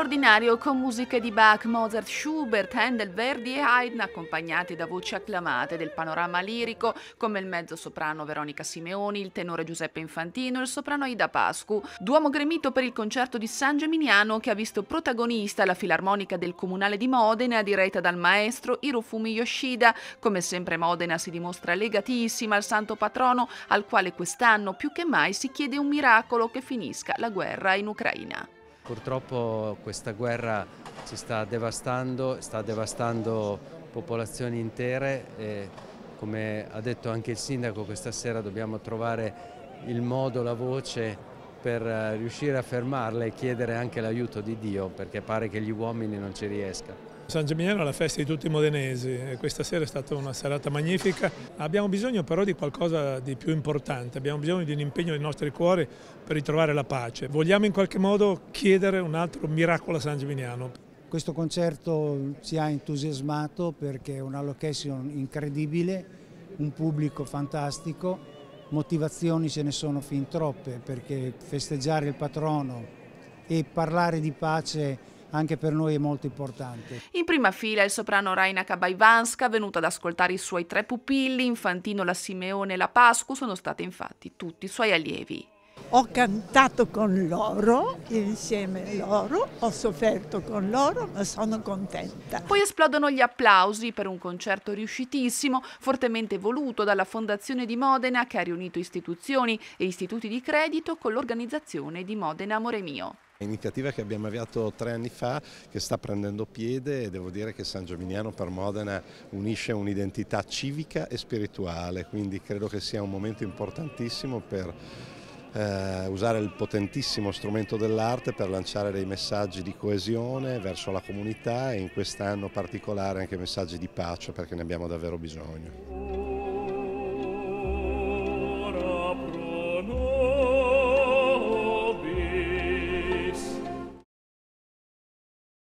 straordinario con musiche di Bach, Mozart, Schubert, Handel, Verdi e Haydn, accompagnati da voci acclamate del panorama lirico come il mezzo soprano Veronica Simeoni, il tenore Giuseppe Infantino e il soprano Ida Pascu. Duomo gremito per il concerto di San Geminiano che ha visto protagonista la filarmonica del Comunale di Modena diretta dal maestro Hirofumi Yoshida. Come sempre Modena si dimostra legatissima al santo patrono al quale quest'anno più che mai si chiede un miracolo che finisca la guerra in Ucraina. Purtroppo questa guerra ci sta devastando, sta devastando popolazioni intere e come ha detto anche il sindaco questa sera dobbiamo trovare il modo, la voce per eh, riuscire a fermarla e chiedere anche l'aiuto di Dio perché pare che gli uomini non ci riescano. San Geminiano è la festa di tutti i modenesi e questa sera è stata una serata magnifica. Abbiamo bisogno però di qualcosa di più importante, abbiamo bisogno di un impegno dei nostri cuori per ritrovare la pace. Vogliamo in qualche modo chiedere un altro miracolo a San Geminiano. Questo concerto ci ha entusiasmato perché è una location incredibile, un pubblico fantastico motivazioni ce ne sono fin troppe perché festeggiare il patrono e parlare di pace anche per noi è molto importante. In prima fila il soprano Raina Kabaivanska, venuta ad ascoltare i suoi tre pupilli, Infantino, la Simeone e la Pascu, sono stati infatti tutti i suoi allievi ho cantato con loro, insieme a loro, ho sofferto con loro, ma sono contenta. Poi esplodono gli applausi per un concerto riuscitissimo, fortemente voluto dalla Fondazione di Modena che ha riunito istituzioni e istituti di credito con l'organizzazione di Modena Amore Mio. Iniziativa che abbiamo avviato tre anni fa, che sta prendendo piede e devo dire che San Giovignano per Modena unisce un'identità civica e spirituale, quindi credo che sia un momento importantissimo per eh, usare il potentissimo strumento dell'arte per lanciare dei messaggi di coesione verso la comunità e in quest'anno particolare anche messaggi di pace perché ne abbiamo davvero bisogno.